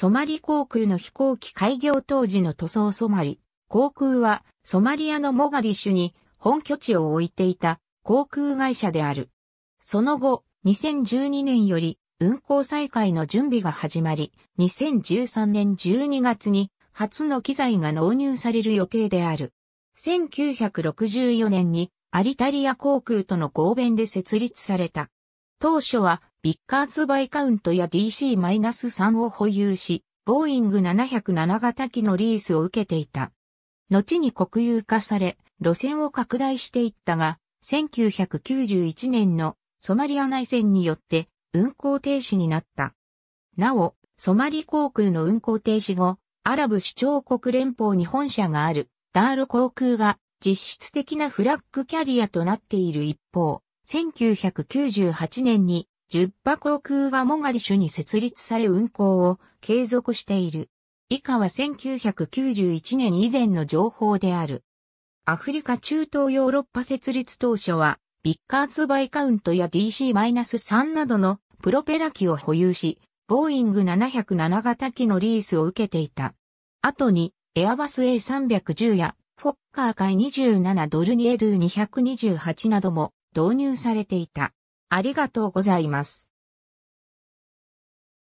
ソマリ航空の飛行機開業当時の塗装ソマリ。航空はソマリアのモガディシュに本拠地を置いていた航空会社である。その後、2012年より運航再開の準備が始まり、2013年12月に初の機材が納入される予定である。1964年にアリタリア航空との合弁で設立された。当初はビッカーズバイカウントや DC-3 を保有し、ボーイング707型機のリースを受けていた。後に国有化され、路線を拡大していったが、1991年のソマリア内戦によって運行停止になった。なお、ソマリ航空の運行停止後、アラブ首長国連邦に本社があるダール航空が実質的なフラッグキャリアとなっている一方、1998年にジュッパ航空はモガディシュに設立され運航を継続している。以下は1991年以前の情報である。アフリカ中東ヨーロッパ設立当初は、ビッカーズバイカウントや DC-3 などのプロペラ機を保有し、ボーイング707型機のリースを受けていた。後に、エアバス A310 や、フォッカー海27ドルニエドゥ228なども導入されていた。ありがとうございます。